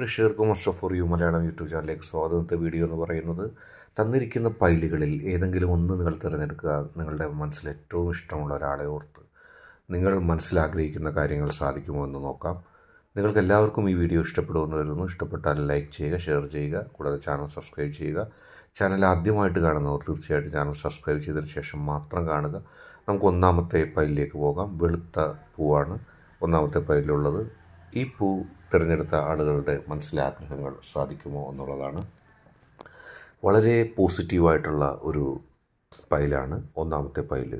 ബഷീർ കുമർഷ for you Malayalam YouTube ചാനലിലേക്ക് സ്വാഗതത്തെ വീഡിയോ എന്ന് പറയുന്നത് തന്നിരിക്കുന്ന പൈലുകളിൽ ഏതെങ്കിലും ഒന്ന് നിങ്ങൾ തിരഞ്ഞെടുക്കുക നിങ്ങളുടെ മനസ്സിൽ ഏറ്റവും ഇഷ്ടമുള്ള ഒരാളെ ഓർത്ത് നിങ്ങൾ മനസ്സിലാഗ്രഹിക്കുന്ന കാര്യങ്ങൾ സാധിക്കുമോ എന്ന് നോക്കാം നിങ്ങൾക്ക് എല്ലാവർക്കും ഈ വീഡിയോ ഇഷ്ടപ്പെടുമെന്ന് വരുന്നു ഇഷ്ടപ്പെട്ടാൽ ലൈക്ക് ചെയ്യുക ഷെയർ ചെയ്യുക കൂടാതെ ചാനൽ സബ്സ്ക്രൈബ് ചെയ്യുക ചാനൽ ആദ്യമായിട്ട് കാണുന്നവർ തീർച്ചയായിട്ടും ചാനൽ സബ്സ്ക്രൈബ് ചെയ്തതിന് ശേഷം മാത്രം കാണുക നമുക്ക് ഒന്നാമത്തെ പൈലിലേക്ക് പോകാം വെളുത്ത പൂവാണ് ഒന്നാമത്തെ പൈലിലുള്ളത് ഈ പൂ തിരഞ്ഞെടുത്ത ആളുകളുടെ മനസ്സിലെ ആഗ്രഹങ്ങൾ സാധിക്കുമോ എന്നുള്ളതാണ് വളരെ പോസിറ്റീവായിട്ടുള്ള ഒരു പൈലാണ് ഒന്നാമത്തെ പൈല്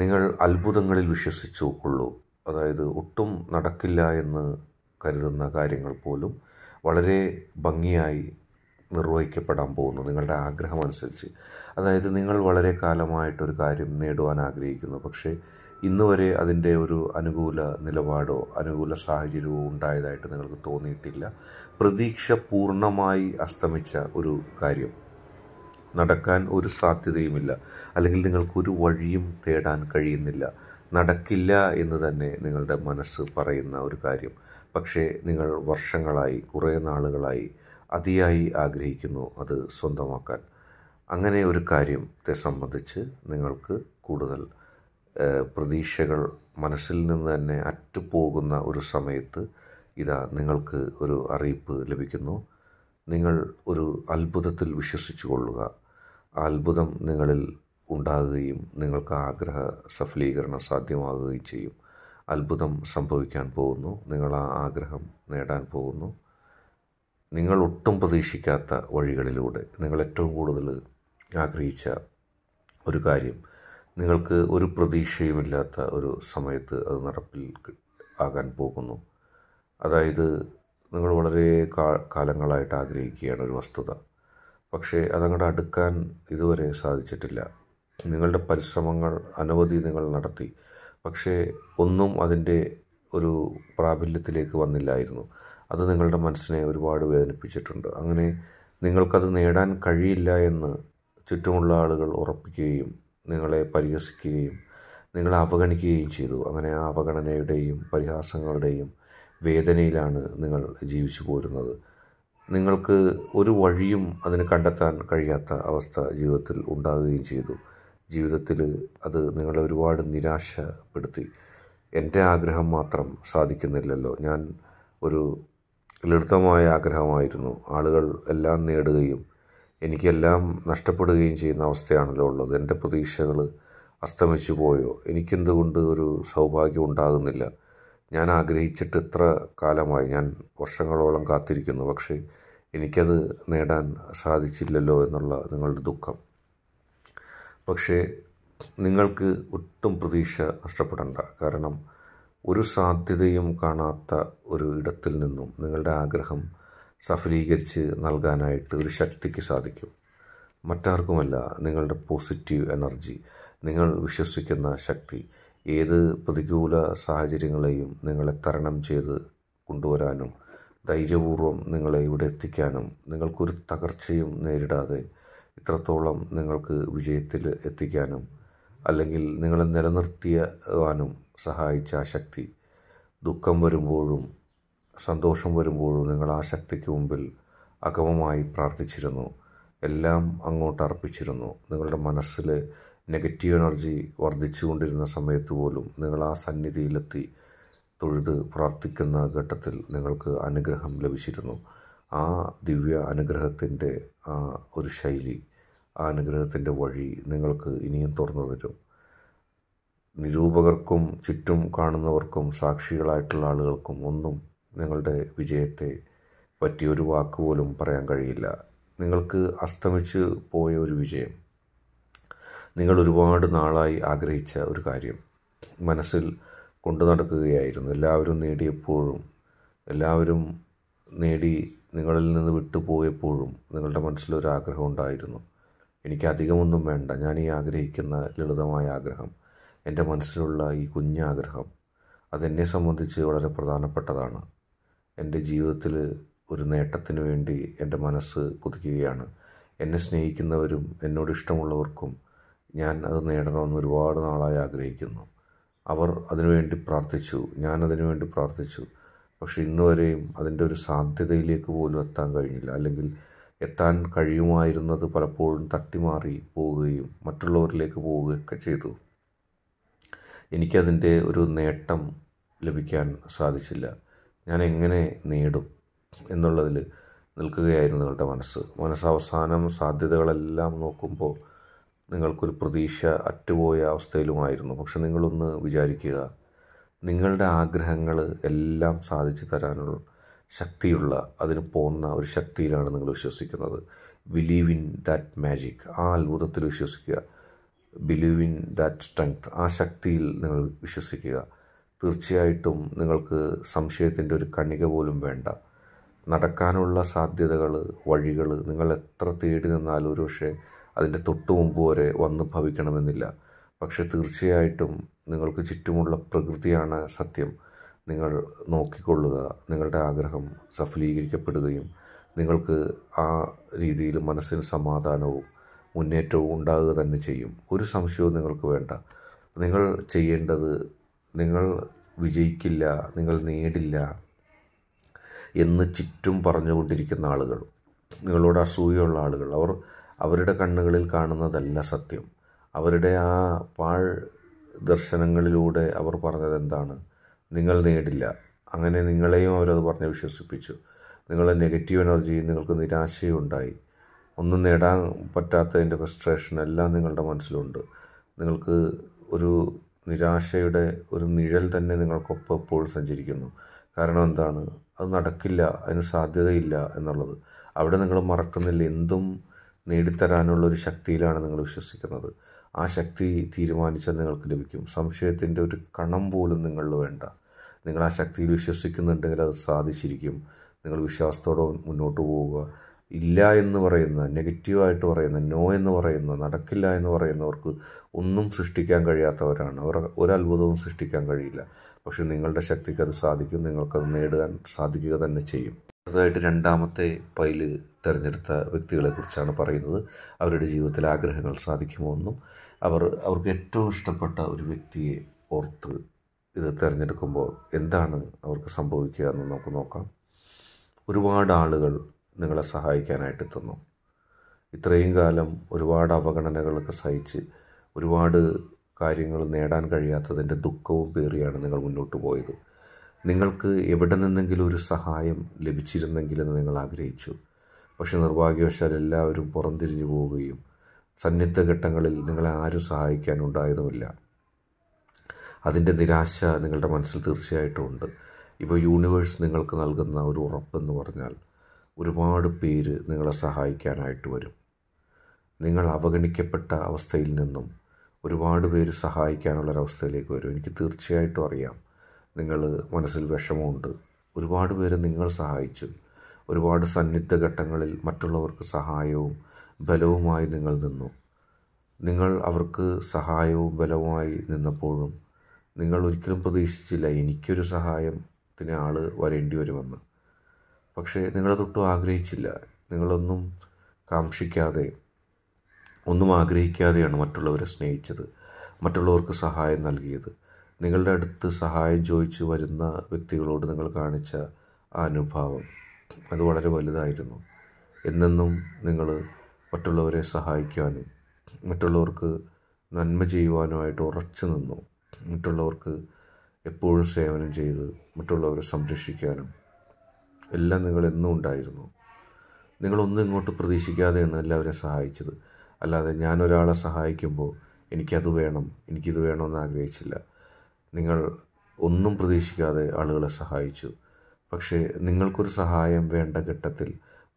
നിങ്ങൾ അത്ഭുതങ്ങളിൽ വിശ്വസിച്ചു കൊള്ളൂ അതായത് ഒട്ടും നടക്കില്ല എന്ന് കരുതുന്ന കാര്യങ്ങൾ പോലും വളരെ ഭംഗിയായി നിർവഹിക്കപ്പെടാൻ പോകുന്നു നിങ്ങളുടെ ആഗ്രഹമനുസരിച്ച് അതായത് നിങ്ങൾ വളരെ കാലമായിട്ടൊരു കാര്യം നേടുവാൻ ആഗ്രഹിക്കുന്നു പക്ഷേ ഇന്ന് വരെ അതിൻ്റെ ഒരു അനുകൂല നിലപാടോ അനുകൂല സാഹചര്യമോ ഉണ്ടായതായിട്ട് നിങ്ങൾക്ക് തോന്നിയിട്ടില്ല പ്രതീക്ഷ പൂർണ്ണമായി അസ്തമിച്ച ഒരു കാര്യം നടക്കാൻ ഒരു സാധ്യതയുമില്ല അല്ലെങ്കിൽ നിങ്ങൾക്കൊരു വഴിയും തേടാൻ കഴിയുന്നില്ല നടക്കില്ല എന്ന് തന്നെ നിങ്ങളുടെ മനസ്സ് പറയുന്ന ഒരു കാര്യം പക്ഷേ നിങ്ങൾ വർഷങ്ങളായി കുറേ നാളുകളായി അതിയായി ആഗ്രഹിക്കുന്നു അത് സ്വന്തമാക്കാൻ അങ്ങനെ ഒരു കാര്യത്തെ സംബന്ധിച്ച് നിങ്ങൾക്ക് കൂടുതൽ പ്രതീക്ഷകൾ മനസ്സിൽ നിന്ന് തന്നെ അറ്റുപോകുന്ന ഒരു സമയത്ത് ഇതാ നിങ്ങൾക്ക് ഒരു അറിയിപ്പ് ലഭിക്കുന്നു നിങ്ങൾ ഒരു അത്ഭുതത്തിൽ വിശ്വസിച്ചു കൊള്ളുക ആ അത്ഭുതം നിങ്ങളിൽ ഉണ്ടാകുകയും നിങ്ങൾക്ക് ആഗ്രഹ സഫലീകരണം സാധ്യമാകുകയും ചെയ്യും അത്ഭുതം സംഭവിക്കാൻ പോകുന്നു നിങ്ങൾ ആ ആഗ്രഹം നേടാൻ പോകുന്നു നിങ്ങൾ ഒട്ടും പ്രതീക്ഷിക്കാത്ത വഴികളിലൂടെ നിങ്ങൾ ഏറ്റവും കൂടുതൽ ആഗ്രഹിച്ച ഒരു കാര്യം നിങ്ങൾക്ക് ഒരു പ്രതീക്ഷയുമില്ലാത്ത ഒരു സമയത്ത് അത് നടപ്പിൽ ആകാൻ പോകുന്നു അതായത് നിങ്ങൾ വളരെ കാലങ്ങളായിട്ട് ആഗ്രഹിക്കുകയാണ് ഒരു വസ്തുത പക്ഷേ അതങ്ങോട്ട് അടുക്കാൻ ഇതുവരെ സാധിച്ചിട്ടില്ല നിങ്ങളുടെ പരിശ്രമങ്ങൾ അനവധി നിങ്ങൾ നടത്തി പക്ഷേ ഒന്നും അതിൻ്റെ ഒരു പ്രാബല്യത്തിലേക്ക് വന്നില്ലായിരുന്നു അത് നിങ്ങളുടെ മനസ്സിനെ ഒരുപാട് വേദനിപ്പിച്ചിട്ടുണ്ട് അങ്ങനെ നിങ്ങൾക്കത് നേടാൻ കഴിയില്ല എന്ന് ചുറ്റുമുള്ള ആളുകൾ ഉറപ്പിക്കുകയും നിങ്ങളെ പരിഹസിക്കുകയും നിങ്ങളെ അവഗണിക്കുകയും ചെയ്തു അങ്ങനെ ആ അവഗണനയുടെയും പരിഹാസങ്ങളുടെയും വേദനയിലാണ് നിങ്ങൾ ജീവിച്ചു പോരുന്നത് നിങ്ങൾക്ക് ഒരു വഴിയും അതിന് കണ്ടെത്താൻ കഴിയാത്ത അവസ്ഥ ജീവിതത്തിൽ ഉണ്ടാകുകയും ചെയ്തു ജീവിതത്തിൽ അത് നിങ്ങളെ ഒരുപാട് നിരാശപ്പെടുത്തി എൻ്റെ ആഗ്രഹം മാത്രം സാധിക്കുന്നില്ലല്ലോ ഞാൻ ഒരു ലളിതമായ ആഗ്രഹമായിരുന്നു ആളുകൾ എല്ലാം നേടുകയും എനിക്കെല്ലാം നഷ്ടപ്പെടുകയും ചെയ്യുന്ന അവസ്ഥയാണല്ലോ ഉള്ളത് എൻ്റെ പ്രതീക്ഷകൾ അസ്തമിച്ചു പോയോ എനിക്കെന്തുകൊണ്ട് ഒരു സൗഭാഗ്യം ഉണ്ടാകുന്നില്ല ഞാൻ ആഗ്രഹിച്ചിട്ട് ഇത്ര കാലമായി ഞാൻ വർഷങ്ങളോളം കാത്തിരിക്കുന്നു പക്ഷേ എനിക്കത് നേടാൻ സാധിച്ചില്ലല്ലോ എന്നുള്ള നിങ്ങളുടെ ദുഃഖം പക്ഷേ നിങ്ങൾക്ക് ഒട്ടും പ്രതീക്ഷ നഷ്ടപ്പെടേണ്ട കാരണം ഒരു സാധ്യതയും കാണാത്ത ഒരു ഇടത്തിൽ നിന്നും നിങ്ങളുടെ ആഗ്രഹം സഫലീകരിച്ച് നൽകാനായിട്ട് ഒരു ശക്തിക്ക് സാധിക്കും മറ്റാർക്കുമല്ല നിങ്ങളുടെ പോസിറ്റീവ് എനർജി നിങ്ങൾ വിശ്വസിക്കുന്ന ശക്തി ഏത് പ്രതികൂല സാഹചര്യങ്ങളെയും നിങ്ങളെ തരണം ചെയ്ത് കൊണ്ടുവരാനും ധൈര്യപൂർവ്വം നിങ്ങളെ ഇവിടെ എത്തിക്കാനും നിങ്ങൾക്കൊരു തകർച്ചയും നേരിടാതെ ഇത്രത്തോളം നിങ്ങൾക്ക് വിജയത്തിൽ എത്തിക്കാനും അല്ലെങ്കിൽ നിങ്ങളെ നിലനിർത്തിയവാനും സഹായിച്ച ആ ശക്തി ദുഃഖം വരുമ്പോഴും സന്തോഷം വരുമ്പോഴും നിങ്ങൾ ആ ശക്തിക്ക് മുമ്പിൽ അകമമായി പ്രാർത്ഥിച്ചിരുന്നു എല്ലാം അങ്ങോട്ട് അർപ്പിച്ചിരുന്നു നിങ്ങളുടെ മനസ്സിൽ നെഗറ്റീവ് എനർജി വർദ്ധിച്ചുകൊണ്ടിരുന്ന സമയത്ത് പോലും നിങ്ങൾ ആ സന്നിധിയിലെത്തി തൊഴുത് പ്രാർത്ഥിക്കുന്ന ഘട്ടത്തിൽ നിങ്ങൾക്ക് അനുഗ്രഹം ലഭിച്ചിരുന്നു ആ ദിവ്യ അനുഗ്രഹത്തിൻ്റെ ആ ഒരു ശൈലി ആ അനുഗ്രഹത്തിൻ്റെ വഴി നിങ്ങൾക്ക് ഇനിയും തുറന്നു തരും നിരൂപകർക്കും ചുറ്റും കാണുന്നവർക്കും സാക്ഷികളായിട്ടുള്ള ആളുകൾക്കും ഒന്നും നിങ്ങളുടെ വിജയത്തെ പറ്റിയൊരു ഒരു വാക്ക് പോലും പറയാൻ കഴിയില്ല നിങ്ങൾക്ക് അസ്തമിച്ച് പോയ ഒരു വിജയം നിങ്ങൾ ഒരുപാട് നാളായി ആഗ്രഹിച്ച ഒരു കാര്യം മനസ്സിൽ കൊണ്ടു നടക്കുകയായിരുന്നു എല്ലാവരും നേടിയപ്പോഴും എല്ലാവരും നേടി നിങ്ങളിൽ നിന്ന് വിട്ടുപോയപ്പോഴും നിങ്ങളുടെ മനസ്സിലൊരു ആഗ്രഹം ഉണ്ടായിരുന്നു എനിക്ക് അധികമൊന്നും വേണ്ട ഞാൻ ഈ ആഗ്രഹിക്കുന്ന ലളിതമായ ആഗ്രഹം എൻ്റെ മനസ്സിലുള്ള ഈ കുഞ്ഞാഗ്രഹം അതെന്നെ സംബന്ധിച്ച് വളരെ പ്രധാനപ്പെട്ടതാണ് എൻ്റെ ജീവിതത്തിൽ ഒരു നേട്ടത്തിന് വേണ്ടി എൻ്റെ മനസ്സ് കുതിക്കുകയാണ് എന്നെ സ്നേഹിക്കുന്നവരും എന്നോട് ഇഷ്ടമുള്ളവർക്കും ഞാൻ അത് നേടണമെന്ന് ഒരുപാട് നാളായി ആഗ്രഹിക്കുന്നു അവർ അതിനുവേണ്ടി പ്രാർത്ഥിച്ചു ഞാൻ അതിനുവേണ്ടി പ്രാർത്ഥിച്ചു പക്ഷെ ഇന്ന് വരെയും അതിൻ്റെ ഒരു സാധ്യതയിലേക്ക് പോലും എത്താൻ കഴിഞ്ഞില്ല അല്ലെങ്കിൽ എത്താൻ കഴിയുമായിരുന്നത് പലപ്പോഴും തട്ടിമാറി പോവുകയും മറ്റുള്ളവരിലേക്ക് പോവുകയൊക്കെ ചെയ്തു എനിക്കതിൻ്റെ ഒരു നേട്ടം ലഭിക്കാൻ സാധിച്ചില്ല ഞാൻ എങ്ങനെ നേടും എന്നുള്ളതിൽ നിൽക്കുകയായിരുന്നു നിങ്ങളുടെ മനസ്സ് മനസ്സവസാനം സാധ്യതകളെല്ലാം നോക്കുമ്പോൾ നിങ്ങൾക്കൊരു പ്രതീക്ഷ അറ്റുപോയ അവസ്ഥയിലുമായിരുന്നു പക്ഷെ നിങ്ങളൊന്ന് വിചാരിക്കുക നിങ്ങളുടെ ആഗ്രഹങ്ങൾ എല്ലാം സാധിച്ചു തരാനുള്ള ശക്തിയുള്ള അതിന് പോകുന്ന ഒരു ശക്തിയിലാണ് നിങ്ങൾ വിശ്വസിക്കുന്നത് ബിലീവ് ഇൻ ദാറ്റ് മാജിക് ആ അത്ഭുതത്തിൽ വിശ്വസിക്കുക ബിലീവ് ഇൻ ദാറ്റ് സ്ട്രെങ്ത് ആ ശക്തിയിൽ നിങ്ങൾ വിശ്വസിക്കുക തീർച്ചയായിട്ടും നിങ്ങൾക്ക് സംശയത്തിൻ്റെ ഒരു കണിക പോലും വേണ്ട നടക്കാനുള്ള സാധ്യതകൾ വഴികൾ നിങ്ങൾ എത്ര തേടി നിന്നാലും ഒരു പക്ഷേ അതിൻ്റെ തൊട്ടു മുമ്പ് വരെ വന്ന് ഭവിക്കണമെന്നില്ല പക്ഷെ തീർച്ചയായിട്ടും നിങ്ങൾക്ക് ചുറ്റുമുള്ള പ്രകൃതിയാണ് സത്യം നിങ്ങൾ നോക്കിക്കൊള്ളുക നിങ്ങളുടെ ആഗ്രഹം സഫലീകരിക്കപ്പെടുകയും നിങ്ങൾക്ക് ആ രീതിയിൽ മനസ്സിന് സമാധാനവും മുന്നേറ്റവും ഉണ്ടാകുക തന്നെ ചെയ്യും ഒരു സംശയവും നിങ്ങൾക്ക് വേണ്ട നിങ്ങൾ ചെയ്യേണ്ടത് നിങ്ങൾ വിജയിക്കില്ല നിങ്ങൾ നേടില്ല എന്ന് ചുറ്റും പറഞ്ഞുകൊണ്ടിരിക്കുന്ന ആളുകൾ നിങ്ങളോട് അസൂയുള്ള ആളുകൾ അവർ അവരുടെ കണ്ണുകളിൽ കാണുന്നതല്ല സത്യം അവരുടെ ആ പാഴ് ദർശനങ്ങളിലൂടെ അവർ പറഞ്ഞത് എന്താണ് നിങ്ങൾ നേടില്ല അങ്ങനെ നിങ്ങളെയും അവരത് പറഞ്ഞ് വിശ്വസിപ്പിച്ചു നിങ്ങളെ നെഗറ്റീവ് എനർജി നിങ്ങൾക്ക് നിരാശയുണ്ടായി ഒന്നും നേടാൻ പറ്റാത്തതിൻ്റെ ഫ്രസ്ട്രേഷൻ എല്ലാം നിങ്ങളുടെ മനസ്സിലുണ്ട് നിങ്ങൾക്ക് ഒരു നിരാശയുടെ ഒരു നിഴൽ തന്നെ നിങ്ങൾക്കൊപ്പം എപ്പോഴും സഞ്ചരിക്കുന്നു കാരണം എന്താണ് അത് നടക്കില്ല അതിന് സാധ്യതയില്ല എന്നുള്ളത് അവിടെ നിങ്ങൾ മറക്കുന്നില്ല എന്തും നേടിത്തരാനുള്ള ഒരു ശക്തിയിലാണ് നിങ്ങൾ വിശ്വസിക്കുന്നത് ആ ശക്തി തീരുമാനിച്ചാൽ നിങ്ങൾക്ക് ലഭിക്കും സംശയത്തിൻ്റെ ഒരു കണം പോലും നിങ്ങൾ വേണ്ട നിങ്ങൾ ആ ശക്തിയിൽ വിശ്വസിക്കുന്നുണ്ടെങ്കിൽ അത് സാധിച്ചിരിക്കും നിങ്ങൾ വിശ്വാസത്തോടെ മുന്നോട്ട് പോവുക ഇല്ല എന്ന് പറയുന്ന നെഗറ്റീവായിട്ട് പറയുന്ന നോ എന്ന് പറയുന്ന നടക്കില്ല എന്ന് പറയുന്നവർക്ക് ഒന്നും സൃഷ്ടിക്കാൻ കഴിയാത്തവരാണ് അവർ ഒരത്ഭുതവും സൃഷ്ടിക്കാൻ കഴിയില്ല പക്ഷെ നിങ്ങളുടെ ശക്തിക്ക് അത് സാധിക്കും നിങ്ങൾക്കത് നേടുവാൻ സാധിക്കുക തന്നെ ചെയ്യും അതായിട്ട് രണ്ടാമത്തെ പൈല് തിരഞ്ഞെടുത്ത വ്യക്തികളെക്കുറിച്ചാണ് പറയുന്നത് അവരുടെ ജീവിതത്തിൽ ആഗ്രഹങ്ങൾ സാധിക്കുമോ എന്നും അവർ അവർക്ക് ഏറ്റവും ഇഷ്ടപ്പെട്ട ഒരു വ്യക്തിയെ ഓർത്ത് ഇത് തിരഞ്ഞെടുക്കുമ്പോൾ എന്താണ് അവർക്ക് സംഭവിക്കുക എന്ന് നമുക്ക് നോക്കാം ഒരുപാട് ആളുകൾ നിങ്ങളെ സഹായിക്കാനായിട്ട് തന്നു ഇത്രയും കാലം ഒരുപാട് അവഗണനകളൊക്കെ സഹിച്ച് ഒരുപാട് കാര്യങ്ങൾ നേടാൻ കഴിയാത്തതിൻ്റെ ദുഃഖവും പേറിയാണ് നിങ്ങൾ മുന്നോട്ട് പോയത് നിങ്ങൾക്ക് എവിടെ നിന്നെങ്കിലും ഒരു സഹായം ലഭിച്ചിരുന്നെങ്കിലെന്ന് നിങ്ങൾ ആഗ്രഹിച്ചു പക്ഷെ നിർഭാഗ്യവശാൽ എല്ലാവരും പുറംതിരിഞ്ഞു പോവുകയും സന്നിധ ഘട്ടങ്ങളിൽ നിങ്ങളെ ആരും സഹായിക്കാനുണ്ടായതുമില്ല അതിൻ്റെ നിരാശ നിങ്ങളുടെ മനസ്സിൽ തീർച്ചയായിട്ടും ഉണ്ട് ഇപ്പോൾ യൂണിവേഴ്സ് നിങ്ങൾക്ക് നൽകുന്ന ഒരു ഉറപ്പെന്ന് പറഞ്ഞാൽ ഒരുപാട് പേര് നിങ്ങളെ സഹായിക്കാനായിട്ട് വരും നിങ്ങൾ അവഗണിക്കപ്പെട്ട അവസ്ഥയിൽ നിന്നും ഒരുപാട് പേര് സഹായിക്കാനുള്ളൊരവസ്ഥയിലേക്ക് വരും എനിക്ക് തീർച്ചയായിട്ടും അറിയാം നിങ്ങൾ മനസ്സിൽ വിഷമമുണ്ട് ഒരുപാട് പേര് നിങ്ങൾ സഹായിച്ചു ഒരുപാട് സന്നിഗ്ധ ഘട്ടങ്ങളിൽ മറ്റുള്ളവർക്ക് സഹായവും ബലവുമായി നിങ്ങൾ നിന്നു നിങ്ങൾ അവർക്ക് സഹായവും ബലവുമായി നിന്നപ്പോഴും നിങ്ങൾ ഒരിക്കലും പ്രതീക്ഷിച്ചില്ല എനിക്കൊരു സഹായത്തിന് ആൾ വരേണ്ടി വരുമെന്ന് പക്ഷേ നിങ്ങളതൊട്ടും ആഗ്രഹിച്ചില്ല നിങ്ങളൊന്നും കാക്ഷിക്കാതെ ഒന്നും ആഗ്രഹിക്കാതെയാണ് മറ്റുള്ളവരെ സ്നേഹിച്ചത് മറ്റുള്ളവർക്ക് സഹായം നൽകിയത് നിങ്ങളുടെ അടുത്ത് സഹായം ചോദിച്ചു വരുന്ന വ്യക്തികളോട് നിങ്ങൾ കാണിച്ച ആ അനുഭാവം അത് വളരെ വലുതായിരുന്നു എന്നെന്നും നിങ്ങൾ മറ്റുള്ളവരെ സഹായിക്കാനും മറ്റുള്ളവർക്ക് നന്മ ചെയ്യുവാനുമായിട്ട് ഉറച്ചു നിന്നു മറ്റുള്ളവർക്ക് എപ്പോഴും സേവനം ചെയ്ത് മറ്റുള്ളവരെ സംരക്ഷിക്കാനും എല്ലാം നിങ്ങൾ എന്നും ഉണ്ടായിരുന്നു നിങ്ങളൊന്നും ഇങ്ങോട്ട് പ്രതീക്ഷിക്കാതെയാണ് എല്ലാവരെയും സഹായിച്ചത് അല്ലാതെ ഞാൻ ഒരാളെ സഹായിക്കുമ്പോൾ എനിക്കത് വേണം എനിക്കിത് വേണമെന്ന് ആഗ്രഹിച്ചില്ല നിങ്ങൾ ഒന്നും പ്രതീക്ഷിക്കാതെ ആളുകളെ സഹായിച്ചു പക്ഷേ നിങ്ങൾക്കൊരു സഹായം വേണ്ട ഘട്ടത്തിൽ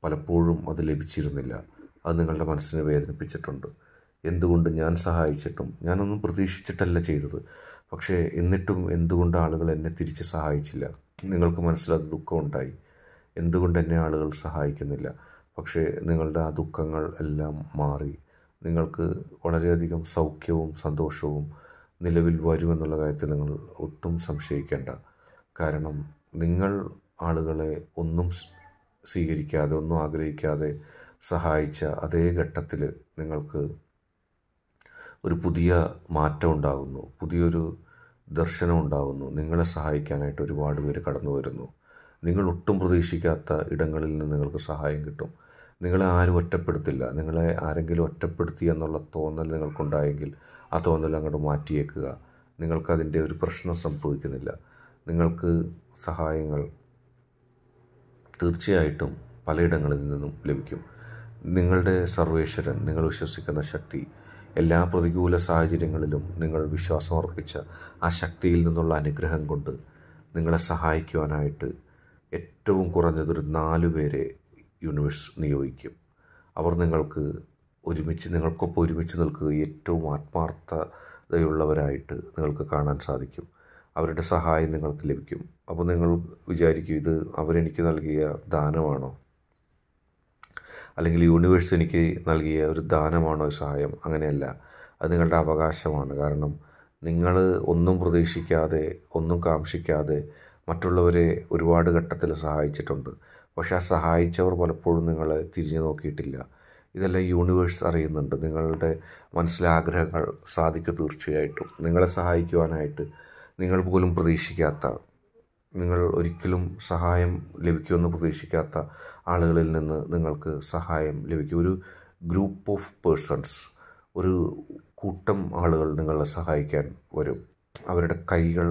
പലപ്പോഴും അത് ലഭിച്ചിരുന്നില്ല അത് നിങ്ങളുടെ മനസ്സിനെ വേദനിപ്പിച്ചിട്ടുണ്ട് എന്തുകൊണ്ട് ഞാൻ സഹായിച്ചിട്ടും ഞാനൊന്നും പ്രതീക്ഷിച്ചിട്ടല്ല ചെയ്തത് പക്ഷേ എന്നിട്ടും എന്തുകൊണ്ട് ആളുകൾ എന്നെ തിരിച്ച് സഹായിച്ചില്ല നിങ്ങൾക്ക് മനസ്സിലത് ദുഃഖമുണ്ടായി എന്തുകൊണ്ട് എന്നെ ആളുകൾ സഹായിക്കുന്നില്ല പക്ഷേ നിങ്ങളുടെ ആ ദുഃഖങ്ങൾ എല്ലാം മാറി നിങ്ങൾക്ക് വളരെയധികം സൗഖ്യവും സന്തോഷവും നിലവിൽ വരുമെന്നുള്ള കാര്യത്തിൽ നിങ്ങൾ ഒട്ടും സംശയിക്കേണ്ട കാരണം നിങ്ങൾ ആളുകളെ ഒന്നും സ്വീകരിക്കാതെ ഒന്നും ആഗ്രഹിക്കാതെ സഹായിച്ച അതേ ഘട്ടത്തിൽ നിങ്ങൾക്ക് ഒരു പുതിയ മാറ്റം ഉണ്ടാകുന്നു പുതിയൊരു ദർശനം ഉണ്ടാകുന്നു നിങ്ങളെ സഹായിക്കാനായിട്ട് ഒരുപാട് പേര് കടന്നു വരുന്നു നിങ്ങൾ ഒട്ടും പ്രതീക്ഷിക്കാത്ത ഇടങ്ങളിൽ നിന്ന് നിങ്ങൾക്ക് സഹായം കിട്ടും നിങ്ങളെ ആരും ഒറ്റപ്പെടുത്തില്ല നിങ്ങളെ ആരെങ്കിലും ഒറ്റപ്പെടുത്തി എന്നുള്ള തോന്നൽ നിങ്ങൾക്കുണ്ടായെങ്കിൽ ആ തോന്നൽ അങ്ങോട്ട് മാറ്റിയേക്കുക നിങ്ങൾക്കതിൻ്റെ ഒരു പ്രശ്നം സംഭവിക്കുന്നില്ല നിങ്ങൾക്ക് സഹായങ്ങൾ തീർച്ചയായിട്ടും പലയിടങ്ങളിൽ നിന്നും ലഭിക്കും നിങ്ങളുടെ സർവേശ്വരൻ നിങ്ങൾ വിശ്വസിക്കുന്ന ശക്തി എല്ലാ പ്രതികൂല സാഹചര്യങ്ങളിലും നിങ്ങൾ വിശ്വാസമർപ്പിച്ച ആ ശക്തിയിൽ നിന്നുള്ള അനുഗ്രഹം കൊണ്ട് നിങ്ങളെ സഹായിക്കുവാനായിട്ട് ഏറ്റവും കുറഞ്ഞതൊരു നാല് പേരെ യൂണിവേഴ്സ് നിയോഗിക്കും അവർ നിങ്ങൾക്ക് ഒരുമിച്ച് നിങ്ങൾക്കൊപ്പം ഒരുമിച്ച് നിൽക്കുക ഏറ്റവും ആത്മാർത്ഥതയുള്ളവരായിട്ട് നിങ്ങൾക്ക് കാണാൻ സാധിക്കും അവരുടെ സഹായം നിങ്ങൾക്ക് ലഭിക്കും അപ്പോൾ നിങ്ങൾ വിചാരിക്കും ഇത് അവരെനിക്ക് നൽകിയ ദാനമാണോ അല്ലെങ്കിൽ യൂണിവേഴ്സ് എനിക്ക് നൽകിയ ഒരു ദാനമാണോ സഹായം അങ്ങനെയല്ല അത് നിങ്ങളുടെ അവകാശമാണ് കാരണം നിങ്ങൾ ഒന്നും പ്രതീക്ഷിക്കാതെ ഒന്നും കാംക്ഷിക്കാതെ മറ്റുള്ളവരെ ഒരുപാട് ഘട്ടത്തിൽ സഹായിച്ചിട്ടുണ്ട് പക്ഷേ ആ സഹായിച്ചവർ പലപ്പോഴും നിങ്ങളെ തിരിഞ്ഞു നോക്കിയിട്ടില്ല ഇതെല്ലാം യൂണിവേഴ്സ് അറിയുന്നുണ്ട് നിങ്ങളുടെ മനസ്സിലെ ആഗ്രഹങ്ങൾ സാധിക്കും തീർച്ചയായിട്ടും നിങ്ങളെ സഹായിക്കുവാനായിട്ട് നിങ്ങൾ പോലും പ്രതീക്ഷിക്കാത്ത നിങ്ങൾ ഒരിക്കലും സഹായം ലഭിക്കുമെന്ന് പ്രതീക്ഷിക്കാത്ത ആളുകളിൽ നിന്ന് നിങ്ങൾക്ക് സഹായം ലഭിക്കും ഒരു ഗ്രൂപ്പ് ഓഫ് പേഴ്സൺസ് ഒരു കൂട്ടം ആളുകൾ നിങ്ങളെ സഹായിക്കാൻ വരും അവരുടെ കൈകൾ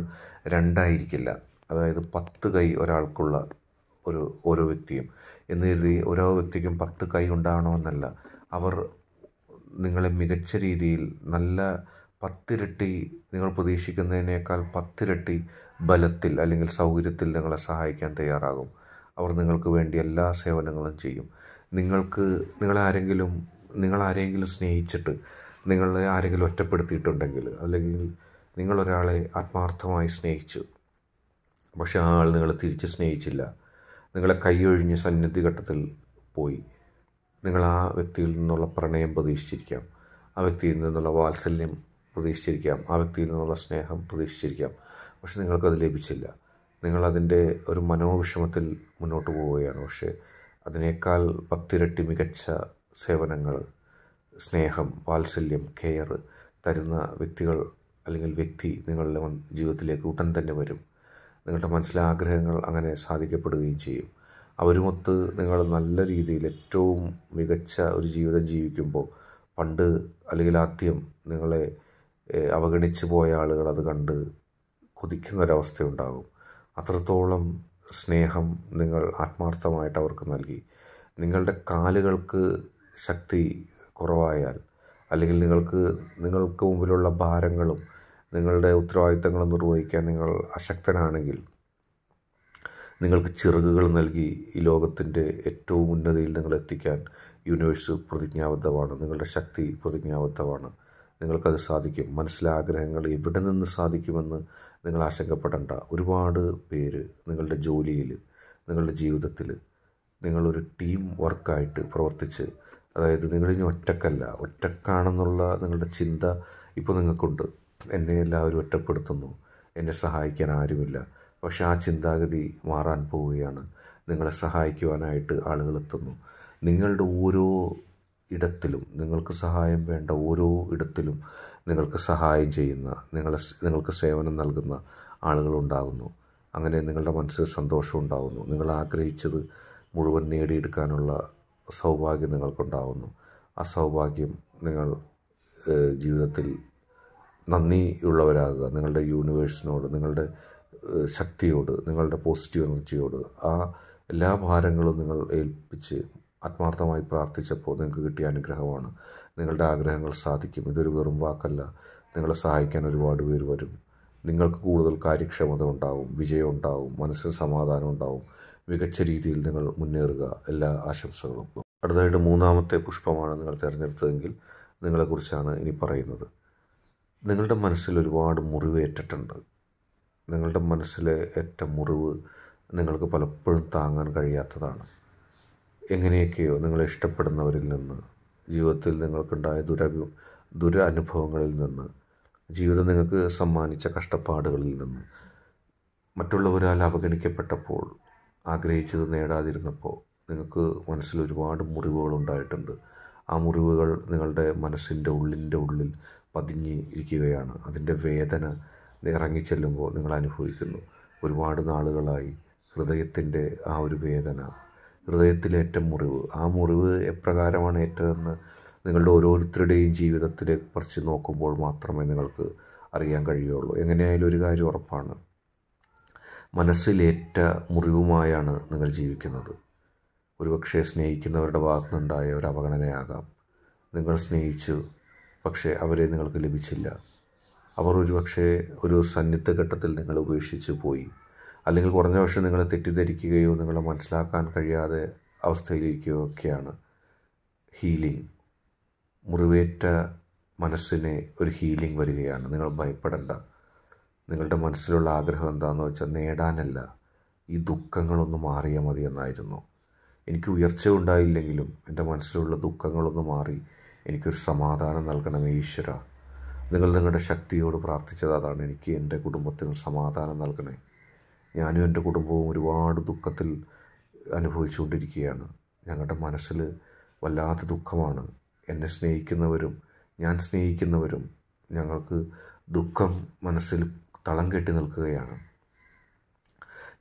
രണ്ടായിരിക്കില്ല അതായത് പത്ത് കൈ ഒരാൾക്കുള്ള ഒരു ഓരോ വ്യക്തിയും എന്ന് കരുതി ഓരോ വ്യക്തിക്കും പത്ത് കൈ ഉണ്ടാകണമെന്നല്ല അവർ നിങ്ങളെ മികച്ച രീതിയിൽ നല്ല പത്തിരട്ടി നിങ്ങൾ പ്രതീക്ഷിക്കുന്നതിനേക്കാൾ പത്തിരട്ടി ബലത്തിൽ അല്ലെങ്കിൽ സൗകര്യത്തിൽ നിങ്ങളെ സഹായിക്കാൻ തയ്യാറാകും അവർ നിങ്ങൾക്ക് വേണ്ടി എല്ലാ സേവനങ്ങളും ചെയ്യും നിങ്ങൾക്ക് നിങ്ങളാരെങ്കിലും നിങ്ങളാരെങ്കിലും സ്നേഹിച്ചിട്ട് നിങ്ങളെ ആരെങ്കിലും ഒറ്റപ്പെടുത്തിയിട്ടുണ്ടെങ്കിൽ അല്ലെങ്കിൽ നിങ്ങളൊരാളെ ആത്മാർത്ഥമായി സ്നേഹിച്ചു പക്ഷെ ആ ആൾ നിങ്ങളെ തിരിച്ച് സ്നേഹിച്ചില്ല നിങ്ങളെ കൈയൊഴിഞ്ഞ് സന്നിധി ഘട്ടത്തിൽ പോയി നിങ്ങൾ ആ വ്യക്തിയിൽ നിന്നുള്ള പ്രണയം പ്രതീക്ഷിച്ചിരിക്കാം ആ വ്യക്തിയിൽ നിന്നുള്ള വാത്സല്യം പ്രതീക്ഷിച്ചിരിക്കാം ആ വ്യക്തിയിൽ നിന്നുള്ള സ്നേഹം പ്രതീക്ഷിച്ചിരിക്കാം പക്ഷെ നിങ്ങൾക്കത് ലഭിച്ചില്ല നിങ്ങളതിൻ്റെ ഒരു മനോവിഷമത്തിൽ മുന്നോട്ട് പോവുകയാണ് പക്ഷേ അതിനേക്കാൾ പത്തിരട്ടി മികച്ച സേവനങ്ങൾ സ്നേഹം വാത്സല്യം കെയർ തരുന്ന വ്യക്തികൾ അല്ലെങ്കിൽ വ്യക്തി നിങ്ങളുടെ ജീവിതത്തിലേക്ക് ഉടൻ തന്നെ വരും നിങ്ങളുടെ മനസ്സിലെ ആഗ്രഹങ്ങൾ അങ്ങനെ സാധിക്കപ്പെടുകയും ചെയ്യും അവരുമൊത്ത് നിങ്ങൾ നല്ല രീതിയിൽ ഏറ്റവും മികച്ച ഒരു ജീവിതം ജീവിക്കുമ്പോൾ പണ്ട് അല്ലെങ്കിൽ ആദ്യം നിങ്ങളെ അവഗണിച്ചു പോയ ആളുകൾ അത് കണ്ട് കൊതിക്കുന്നൊരവസ്ഥയുണ്ടാകും അത്രത്തോളം സ്നേഹം നിങ്ങൾ ആത്മാർത്ഥമായിട്ട് അവർക്ക് നൽകി നിങ്ങളുടെ കാലുകൾക്ക് ശക്തി കുറവായാൽ അല്ലെങ്കിൽ നിങ്ങൾക്ക് നിങ്ങൾക്ക് മുമ്പിലുള്ള ഭാരങ്ങളും നിങ്ങളുടെ ഉത്തരവാദിത്തങ്ങൾ നിർവഹിക്കാൻ നിങ്ങൾ അശക്തനാണെങ്കിൽ നിങ്ങൾക്ക് ചിറകുകൾ നൽകി ഈ ലോകത്തിൻ്റെ ഏറ്റവും ഉന്നതിയിൽ നിങ്ങൾ എത്തിക്കാൻ യൂണിവേഴ്സ് പ്രതിജ്ഞാബദ്ധമാണ് നിങ്ങളുടെ ശക്തി പ്രതിജ്ഞാബദ്ധമാണ് നിങ്ങൾക്കത് സാധിക്കും മനസ്സിലെ ആഗ്രഹങ്ങൾ എവിടെ നിന്ന് സാധിക്കുമെന്ന് നിങ്ങൾ ആശങ്കപ്പെടേണ്ട ഒരുപാട് പേര് നിങ്ങളുടെ ജോലിയിൽ നിങ്ങളുടെ ജീവിതത്തിൽ നിങ്ങളൊരു ടീം വർക്കായിട്ട് പ്രവർത്തിച്ച് അതായത് നിങ്ങളിനി ഒറ്റക്കല്ല ഒറ്റക്കാണെന്നുള്ള നിങ്ങളുടെ ചിന്ത ഇപ്പോൾ നിങ്ങൾക്കുണ്ട് എന്നെ എല്ലാവരും ഒറ്റപ്പെടുത്തുന്നു എന്നെ സഹായിക്കാൻ ആരുമില്ല പക്ഷെ ആ ചിന്താഗതി മാറാൻ പോവുകയാണ് നിങ്ങളെ സഹായിക്കുവാനായിട്ട് ആളുകൾ എത്തുന്നു നിങ്ങളുടെ ഓരോ ഇടത്തിലും നിങ്ങൾക്ക് സഹായം വേണ്ട ഓരോ ഇടത്തിലും നിങ്ങൾക്ക് സഹായം ചെയ്യുന്ന നിങ്ങളെ നിങ്ങൾക്ക് സേവനം നൽകുന്ന ആളുകളുണ്ടാകുന്നു അങ്ങനെ നിങ്ങളുടെ മനസ്സിൽ സന്തോഷം ഉണ്ടാകുന്നു നിങ്ങൾ ആഗ്രഹിച്ചത് മുഴുവൻ നേടിയെടുക്കാനുള്ള സൗഭാഗ്യം നിങ്ങൾക്കുണ്ടാകുന്നു ആ സൗഭാഗ്യം നിങ്ങൾ ജീവിതത്തിൽ നന്ദിയുള്ളവരാകുക നിങ്ങളുടെ യൂണിവേഴ്സിനോട് നിങ്ങളുടെ ശക്തിയോട് നിങ്ങളുടെ പോസിറ്റീവ് എനർജിയോട് ആ എല്ലാ ഭാരങ്ങളും നിങ്ങൾ ഏൽപ്പിച്ച് ആത്മാർത്ഥമായി പ്രാർത്ഥിച്ചപ്പോൾ നിങ്ങൾക്ക് കിട്ടിയ അനുഗ്രഹമാണ് നിങ്ങളുടെ ആഗ്രഹങ്ങൾ സാധിക്കും ഇതൊരു വെറും വാക്കല്ല നിങ്ങളെ സഹായിക്കാൻ ഒരുപാട് പേര് വരും നിങ്ങൾക്ക് കൂടുതൽ കാര്യക്ഷമത ഉണ്ടാവും വിജയം ഉണ്ടാവും മനസ്സിന് സമാധാനം ഉണ്ടാവും മികച്ച രീതിയിൽ നിങ്ങൾ മുന്നേറുക എല്ലാ ആശംസകളും അടുത്തതായിട്ട് മൂന്നാമത്തെ പുഷ്പമാണ് നിങ്ങൾ തിരഞ്ഞെടുത്തതെങ്കിൽ നിങ്ങളെക്കുറിച്ചാണ് ഇനി പറയുന്നത് നിങ്ങളുടെ മനസ്സിൽ ഒരുപാട് മുറിവേറ്റിട്ടുണ്ട് നിങ്ങളുടെ മനസ്സിലെ ഏറ്റ മുറിവ് നിങ്ങൾക്ക് പലപ്പോഴും താങ്ങാൻ കഴിയാത്തതാണ് എങ്ങനെയൊക്കെയോ നിങ്ങളെ ഇഷ്ടപ്പെടുന്നവരിൽ നിന്ന് ജീവിതത്തിൽ നിങ്ങൾക്കുണ്ടായ ദുരഭി ദുരനുഭവങ്ങളിൽ നിന്ന് ജീവിതം നിങ്ങൾക്ക് സമ്മാനിച്ച കഷ്ടപ്പാടുകളിൽ നിന്ന് മറ്റുള്ളവരാൽ അവഗണിക്കപ്പെട്ടപ്പോൾ ആഗ്രഹിച്ചത് നേടാതിരുന്നപ്പോൾ നിങ്ങൾക്ക് മനസ്സിൽ ഒരുപാട് മുറിവുകൾ ഉണ്ടായിട്ടുണ്ട് ആ മുറിവുകൾ നിങ്ങളുടെ മനസ്സിൻ്റെ ഉള്ളിൻ്റെ ഉള്ളിൽ പതിഞ്ഞ് ഇരിക്കുകയാണ് അതിൻ്റെ വേദന ഇറങ്ങിച്ചെല്ലുമ്പോൾ ചെല്ലുമ്പോൾ നിങ്ങൾ അനുഭവിക്കുന്നു ഒരുപാട് നാളുകളായി ഹൃദയത്തിൻ്റെ ആ ഒരു വേദന ഹൃദയത്തിലെ ഏറ്റവും മുറിവ് ആ മുറിവ് എപ്രകാരമാണ് ഏറ്റതെന്ന് നിങ്ങളുടെ ഓരോരുത്തരുടെയും ജീവിതത്തിലെ പറിച്ച് നോക്കുമ്പോൾ മാത്രമേ നിങ്ങൾക്ക് അറിയാൻ കഴിയുള്ളൂ എങ്ങനെയായാലും ഒരു കാര്യം ഉറപ്പാണ് മനസ്സിലേറ്റ മുറിവുമായാണ് നിങ്ങൾ ജീവിക്കുന്നത് ഒരുപക്ഷെ സ്നേഹിക്കുന്നവരുടെ ഭാഗത്തുനിന്നുണ്ടായ ഒരു അവഗണനയാകാം നിങ്ങൾ സ്നേഹിച്ചു പക്ഷേ അവരെ നിങ്ങൾക്ക് ലഭിച്ചില്ല അവർ പക്ഷേ ഒരു സന്നിദ്ധ ഘട്ടത്തിൽ നിങ്ങൾ ഉപേക്ഷിച്ച് പോയി അല്ലെങ്കിൽ കുറഞ്ഞ പക്ഷം നിങ്ങളെ തെറ്റിദ്ധരിക്കുകയോ നിങ്ങളെ മനസ്സിലാക്കാൻ കഴിയാതെ അവസ്ഥയിലിരിക്കുകയോ ഒക്കെയാണ് ഹീലിംഗ് മുറിവേറ്റ മനസ്സിനെ ഒരു ഹീലിംഗ് വരികയാണ് നിങ്ങൾ ഭയപ്പെടേണ്ട നിങ്ങളുടെ മനസ്സിലുള്ള ആഗ്രഹം എന്താണെന്ന് വെച്ചാൽ നേടാനല്ല ഈ ദുഃഖങ്ങളൊന്ന് മാറിയാൽ മതി എന്നായിരുന്നു എനിക്ക് ഉയർച്ച ഉണ്ടായില്ലെങ്കിലും എൻ്റെ മനസ്സിലുള്ള ദുഃഖങ്ങളൊന്ന് മാറി എനിക്കൊരു സമാധാനം നൽകണമേ ഈശ്വര നിങ്ങൾ നിങ്ങളുടെ ശക്തിയോട് പ്രാർത്ഥിച്ചത് അതാണ് എനിക്ക് എൻ്റെ കുടുംബത്തിന് സമാധാനം നൽകണേ ഞാനും എൻ്റെ കുടുംബവും ഒരുപാട് ദുഃഖത്തിൽ അനുഭവിച്ചുകൊണ്ടിരിക്കുകയാണ് ഞങ്ങളുടെ മനസ്സിൽ വല്ലാത്ത ദുഃഖമാണ് എന്നെ സ്നേഹിക്കുന്നവരും ഞാൻ സ്നേഹിക്കുന്നവരും ഞങ്ങൾക്ക് ദുഃഖം മനസ്സിൽ തളം കെട്ടി നിൽക്കുകയാണ്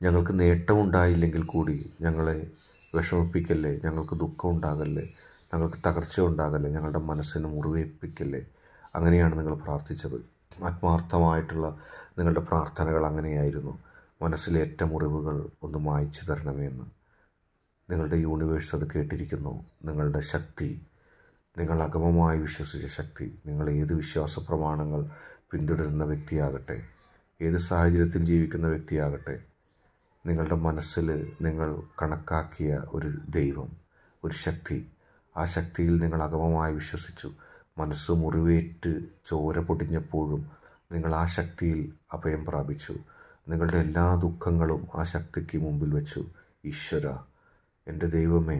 ഞങ്ങൾക്ക് നേട്ടമുണ്ടായില്ലെങ്കിൽ കൂടി ഞങ്ങളെ വിഷമിപ്പിക്കല്ലേ ഞങ്ങൾക്ക് ദുഃഖം ഉണ്ടാകല്ലേ ഞങ്ങൾക്ക് തകർച്ച ഉണ്ടാകല്ലേ ഞങ്ങളുടെ മനസ്സിനെ മുറിവേൽപ്പിക്കല്ലേ അങ്ങനെയാണ് നിങ്ങൾ പ്രാർത്ഥിച്ചത് ആത്മാർത്ഥമായിട്ടുള്ള നിങ്ങളുടെ പ്രാർത്ഥനകൾ അങ്ങനെയായിരുന്നു മനസ്സിലേറ്റ മുറിവുകൾ ഒന്ന് മായച്ചു തരണമെന്ന് നിങ്ങളുടെ യൂണിവേഴ്സ് അത് കേട്ടിരിക്കുന്നു നിങ്ങളുടെ ശക്തി നിങ്ങൾ അഗമമായി വിശ്വസിച്ച ശക്തി നിങ്ങൾ ഏത് വിശ്വാസ പ്രമാണങ്ങൾ പിന്തുടരുന്ന വ്യക്തിയാകട്ടെ ഏത് സാഹചര്യത്തിൽ ജീവിക്കുന്ന വ്യക്തിയാകട്ടെ നിങ്ങളുടെ മനസ്സിൽ നിങ്ങൾ കണക്കാക്കിയ ഒരു ദൈവം ഒരു ശക്തി ആ ശക്തിയിൽ നിങ്ങൾ അഗമമായി വിശ്വസിച്ചു മനസ്സ് മുറിവേറ്റ് ചോര പൊടിഞ്ഞപ്പോഴും നിങ്ങൾ ആ ശക്തിയിൽ അഭയം പ്രാപിച്ചു നിങ്ങളുടെ എല്ലാ ദുഃഖങ്ങളും ആ ശക്തിക്ക് മുമ്പിൽ വെച്ചു ഈശ്വര എൻ്റെ ദൈവമേ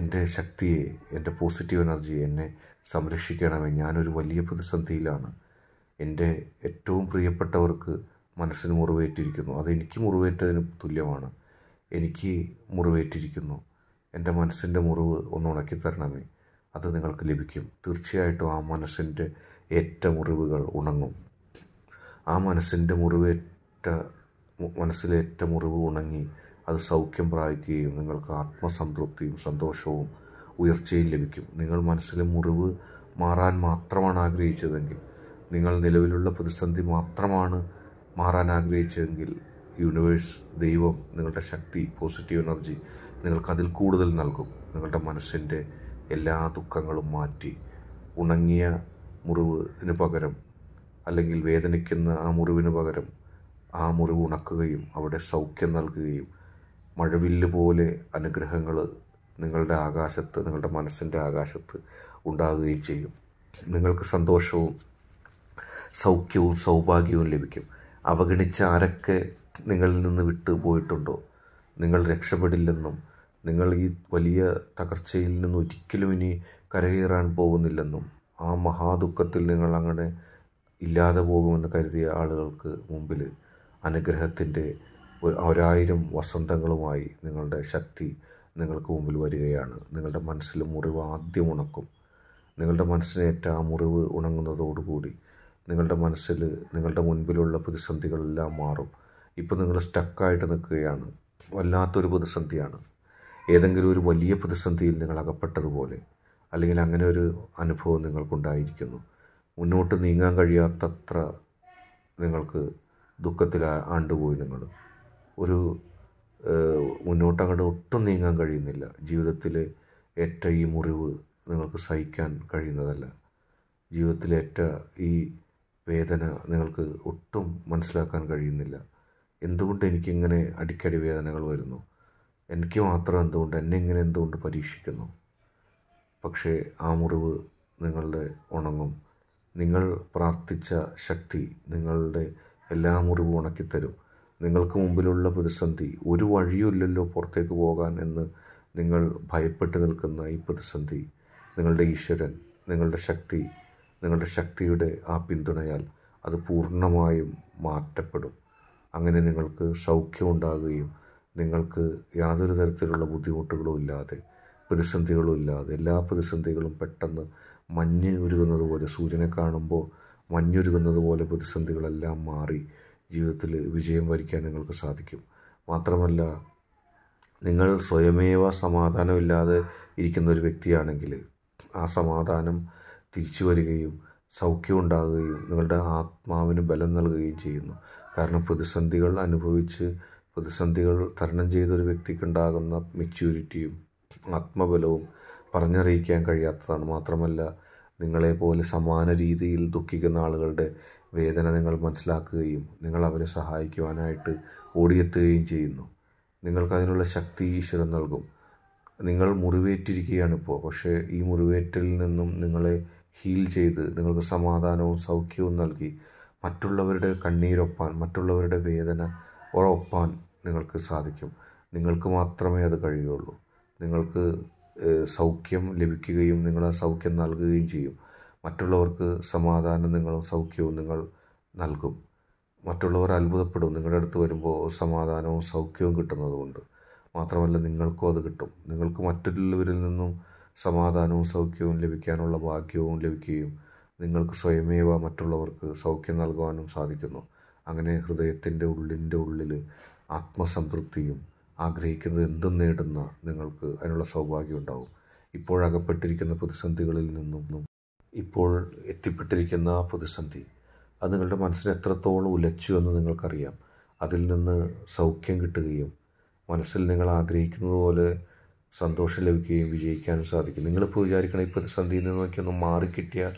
എൻ്റെ ശക്തിയെ എൻ്റെ പോസിറ്റീവ് എനർജി എന്നെ സംരക്ഷിക്കണമേ ഞാനൊരു വലിയ പ്രതിസന്ധിയിലാണ് എൻ്റെ ഏറ്റവും പ്രിയപ്പെട്ടവർക്ക് മനസ്സിന് മുറിവേറ്റിരിക്കുന്നു അതെനിക്ക് മുറിവേറ്റതിന് തുല്യമാണ് എനിക്ക് മുറിവേറ്റിരിക്കുന്നു എൻ്റെ മനസ്സിൻ്റെ മുറിവ് ഒന്ന് ഉണക്കി തരണമേ അത് നിങ്ങൾക്ക് ലഭിക്കും തീർച്ചയായിട്ടും ആ മനസ്സിൻ്റെ ഏറ്റ മുറിവുകൾ ഉണങ്ങും ആ മനസ്സിൻ്റെ മുറിവേറ്റ മനസ്സിലേറ്റ മുറിവ് ഉണങ്ങി അത് സൗഖ്യം പ്രാപിക്കുകയും നിങ്ങൾക്ക് ആത്മസംതൃപ്തിയും സന്തോഷവും ഉയർച്ചയും ലഭിക്കും നിങ്ങൾ മനസ്സിലെ മുറിവ് മാറാൻ മാത്രമാണ് ആഗ്രഹിച്ചതെങ്കിൽ നിങ്ങൾ നിലവിലുള്ള പ്രതിസന്ധി മാത്രമാണ് മാറാൻ ആഗ്രഹിച്ചതെങ്കിൽ യൂണിവേഴ്സ് ദൈവം നിങ്ങളുടെ ശക്തി പോസിറ്റീവ് എനർജി നിങ്ങൾക്കതിൽ കൂടുതൽ നൽകും നിങ്ങളുടെ മനസ്സിൻ്റെ എല്ലാ ദുഃഖങ്ങളും മാറ്റി ഉണങ്ങിയ മുറിവിന് പകരം അല്ലെങ്കിൽ വേദനിക്കുന്ന ആ മുറിവിന് പകരം ആ മുറിവ് ഉണക്കുകയും അവിടെ സൗഖ്യം നൽകുകയും മഴവില്ല് പോലെ അനുഗ്രഹങ്ങൾ നിങ്ങളുടെ ആകാശത്ത് നിങ്ങളുടെ മനസ്സിൻ്റെ ആകാശത്ത് ഉണ്ടാകുകയും ചെയ്യും നിങ്ങൾക്ക് സന്തോഷവും സൗഖ്യവും സൗഭാഗ്യവും ലഭിക്കും അവഗണിച്ച ആരൊക്കെ നിങ്ങളിൽ നിന്ന് വിട്ടുപോയിട്ടുണ്ടോ നിങ്ങൾ രക്ഷപ്പെടില്ലെന്നും നിങ്ങൾ ഈ വലിയ തകർച്ചയിൽ നിന്ന് ഒരിക്കലും ഇനി കരകയറാൻ പോകുന്നില്ലെന്നും ആ മഹാദുഃഖത്തിൽ നിങ്ങൾ അങ്ങനെ ഇല്ലാതെ പോകുമെന്ന് കരുതിയ ആളുകൾക്ക് മുമ്പിൽ അനുഗ്രഹത്തിൻ്റെ ഒരായിരം വസന്തങ്ങളുമായി നിങ്ങളുടെ ശക്തി നിങ്ങൾക്ക് മുമ്പിൽ വരികയാണ് നിങ്ങളുടെ മനസ്സിൽ മുറിവ് ആദ്യം ഉണക്കും നിങ്ങളുടെ മനസ്സിനേറ്റ ആ മുറിവ് ഉണങ്ങുന്നതോടുകൂടി നിങ്ങളുടെ മനസ്സിൽ നിങ്ങളുടെ മുൻപിലുള്ള പ്രതിസന്ധികളെല്ലാം മാറും ഇപ്പോൾ നിങ്ങൾ സ്റ്റക്കായിട്ട് നിൽക്കുകയാണ് വല്ലാത്തൊരു പ്രതിസന്ധിയാണ് ഏതെങ്കിലും ഒരു വലിയ പ്രതിസന്ധിയിൽ നിങ്ങൾ അകപ്പെട്ടതുപോലെ അല്ലെങ്കിൽ അങ്ങനെ ഒരു അനുഭവം നിങ്ങൾക്കുണ്ടായിരിക്കുന്നു മുന്നോട്ട് നീങ്ങാൻ കഴിയാത്തത്ര നിങ്ങൾക്ക് ദുഃഖത്തിൽ ആണ്ടുപോയി നിങ്ങൾ ഒരു മുന്നോട്ടങ്ങോട്ട് ഒട്ടും നീങ്ങാൻ കഴിയുന്നില്ല ജീവിതത്തിലെ ഏറ്റ ഈ മുറിവ് നിങ്ങൾക്ക് സഹിക്കാൻ കഴിയുന്നതല്ല ഏറ്റ ഈ വേദന നിങ്ങൾക്ക് ഒട്ടും മനസ്സിലാക്കാൻ കഴിയുന്നില്ല എന്തുകൊണ്ട് എനിക്കിങ്ങനെ അടിക്കടി വേദനകൾ വരുന്നു എനിക്ക് മാത്രം എന്തുകൊണ്ട് എന്നെ ഇങ്ങനെ എന്തുകൊണ്ട് പരീക്ഷിക്കുന്നു പക്ഷേ ആ മുറിവ് നിങ്ങളുടെ ഉണങ്ങും നിങ്ങൾ പ്രാർത്ഥിച്ച ശക്തി നിങ്ങളുടെ എല്ലാ മുറിവും ഉണക്കിത്തരും നിങ്ങൾക്ക് മുമ്പിലുള്ള പ്രതിസന്ധി ഒരു വഴിയുമില്ലല്ലോ പുറത്തേക്ക് പോകാൻ എന്ന് നിങ്ങൾ ഭയപ്പെട്ട് നിൽക്കുന്ന ഈ പ്രതിസന്ധി നിങ്ങളുടെ ഈശ്വരൻ നിങ്ങളുടെ ശക്തി നിങ്ങളുടെ ശക്തിയുടെ ആ പിന്തുണയാൽ അത് പൂർണ്ണമായും മാറ്റപ്പെടും അങ്ങനെ നിങ്ങൾക്ക് സൗഖ്യമുണ്ടാകുകയും നിങ്ങൾക്ക് യാതൊരു തരത്തിലുള്ള ബുദ്ധിമുട്ടുകളും ഇല്ലാതെ പ്രതിസന്ധികളും ഇല്ലാതെ എല്ലാ പ്രതിസന്ധികളും പെട്ടെന്ന് ഉരുകുന്നത് പോലെ സൂര്യനെ കാണുമ്പോൾ മഞ്ഞുരുകുന്നത് പോലെ പ്രതിസന്ധികളെല്ലാം മാറി ജീവിതത്തിൽ വിജയം വരിക്കാൻ നിങ്ങൾക്ക് സാധിക്കും മാത്രമല്ല നിങ്ങൾ സ്വയമേവ സമാധാനമില്ലാതെ ഇരിക്കുന്ന ഒരു വ്യക്തിയാണെങ്കിൽ ആ സമാധാനം തിരിച്ചു വരികയും സൗഖ്യം ഉണ്ടാകുകയും നിങ്ങളുടെ ആത്മാവിന് ബലം നൽകുകയും ചെയ്യുന്നു കാരണം പ്രതിസന്ധികൾ അനുഭവിച്ച് പ്രതിസന്ധികൾ തരണം ചെയ്തൊരു വ്യക്തിക്കുണ്ടാകുന്ന മെച്യൂരിറ്റിയും ആത്മബലവും പറഞ്ഞറിയിക്കാൻ കഴിയാത്തതാണ് മാത്രമല്ല നിങ്ങളെപ്പോലെ സമാന രീതിയിൽ ദുഃഖിക്കുന്ന ആളുകളുടെ വേദന നിങ്ങൾ മനസ്സിലാക്കുകയും നിങ്ങൾ അവരെ സഹായിക്കുവാനായിട്ട് ഓടിയെത്തുകയും ചെയ്യുന്നു നിങ്ങൾക്കതിനുള്ള ശക്തി ഈശ്വരൻ നൽകും നിങ്ങൾ മുറിവേറ്റിരിക്കുകയാണ് ഇപ്പോൾ പക്ഷേ ഈ മുറിവേറ്റിൽ നിന്നും നിങ്ങളെ ഹീൽ ചെയ്ത് നിങ്ങൾക്ക് സമാധാനവും സൗഖ്യവും നൽകി മറ്റുള്ളവരുടെ കണ്ണീരൊപ്പാൻ മറ്റുള്ളവരുടെ വേദന ഒപ്പാൻ നിങ്ങൾക്ക് സാധിക്കും നിങ്ങൾക്ക് മാത്രമേ അത് കഴിയുള്ളൂ നിങ്ങൾക്ക് സൗഖ്യം ലഭിക്കുകയും നിങ്ങൾ ആ സൗഖ്യം നൽകുകയും ചെയ്യും മറ്റുള്ളവർക്ക് സമാധാനം നിങ്ങളും സൗഖ്യവും നിങ്ങൾ നൽകും മറ്റുള്ളവർ അത്ഭുതപ്പെടും നിങ്ങളുടെ അടുത്ത് വരുമ്പോൾ സമാധാനവും സൗഖ്യവും കിട്ടുന്നതുകൊണ്ട് മാത്രമല്ല നിങ്ങൾക്കും അത് കിട്ടും നിങ്ങൾക്ക് മറ്റുള്ളവരിൽ നിന്നും സമാധാനവും സൗഖ്യവും ലഭിക്കാനുള്ള ഭാഗ്യവും ലഭിക്കുകയും നിങ്ങൾക്ക് സ്വയമേവ മറ്റുള്ളവർക്ക് സൗഖ്യം നൽകുവാനും സാധിക്കുന്നു അങ്ങനെ ഹൃദയത്തിൻ്റെ ഉള്ളിൻ്റെ ഉള്ളിൽ ആത്മസംതൃപ്തിയും ആഗ്രഹിക്കുന്നത് എന്തും നേടുന്ന നിങ്ങൾക്ക് അതിനുള്ള സൗഭാഗ്യം ഉണ്ടാവും ഇപ്പോഴകപ്പെട്ടിരിക്കുന്ന പ്രതിസന്ധികളിൽ നിന്നും ഇപ്പോൾ എത്തിപ്പെട്ടിരിക്കുന്ന പ്രതിസന്ധി അത് നിങ്ങളുടെ മനസ്സിന് എത്രത്തോളം ഉലച്ചു എന്ന് നിങ്ങൾക്കറിയാം അതിൽ നിന്ന് സൗഖ്യം കിട്ടുകയും മനസ്സിൽ നിങ്ങൾ ആഗ്രഹിക്കുന്നത് പോലെ സന്തോഷം ലഭിക്കുകയും വിജയിക്കാനും സാധിക്കും നിങ്ങളിപ്പോൾ വിചാരിക്കണ ഈ പ്രതിസന്ധിയിൽ നിന്നൊക്കെയൊന്ന് മാറിക്കിട്ടിയാൽ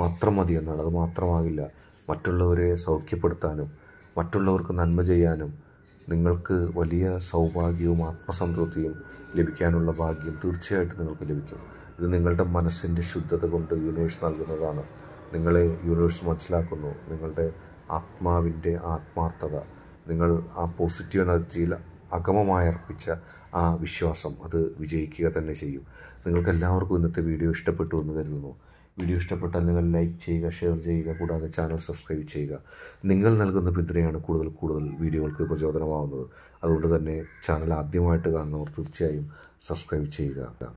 മാത്രം മതി എന്നാണ് അത് മാത്രമാകില്ല മറ്റുള്ളവരെ സൗഖ്യപ്പെടുത്താനും മറ്റുള്ളവർക്ക് നന്മ ചെയ്യാനും നിങ്ങൾക്ക് വലിയ സൗഭാഗ്യവും ആത്മസംതൃപ്തിയും ലഭിക്കാനുള്ള ഭാഗ്യം തീർച്ചയായിട്ടും നിങ്ങൾക്ക് ലഭിക്കും ഇത് നിങ്ങളുടെ മനസ്സിൻ്റെ ശുദ്ധത കൊണ്ട് യൂണിവേഴ്സ് നൽകുന്നതാണ് നിങ്ങളെ യൂണിവേഴ്സ് മനസ്സിലാക്കുന്നു നിങ്ങളുടെ ആത്മാവിൻ്റെ ആത്മാർത്ഥത നിങ്ങൾ ആ പോസിറ്റീവ് എനർജിയിൽ അകമമായി അർപ്പിച്ച ആ വിശ്വാസം അത് വിജയിക്കുക തന്നെ ചെയ്യും നിങ്ങൾക്ക് എല്ലാവർക്കും ഇന്നത്തെ വീഡിയോ ഇഷ്ടപ്പെട്ടു എന്ന് കരുതുന്നു വീഡിയോ ഇഷ്ടപ്പെട്ടാൽ നിങ്ങൾ ലൈക്ക് ചെയ്യുക ഷെയർ ചെയ്യുക കൂടാതെ ചാനൽ സബ്സ്ക്രൈബ് ചെയ്യുക നിങ്ങൾ നൽകുന്ന പിന്തുണയാണ് കൂടുതൽ കൂടുതൽ വീഡിയോകൾക്ക് പ്രചോദനമാവുന്നത് അതുകൊണ്ട് തന്നെ ചാനൽ ആദ്യമായിട്ട് കാണുന്നവർ തീർച്ചയായും സബ്സ്ക്രൈബ് ചെയ്യുക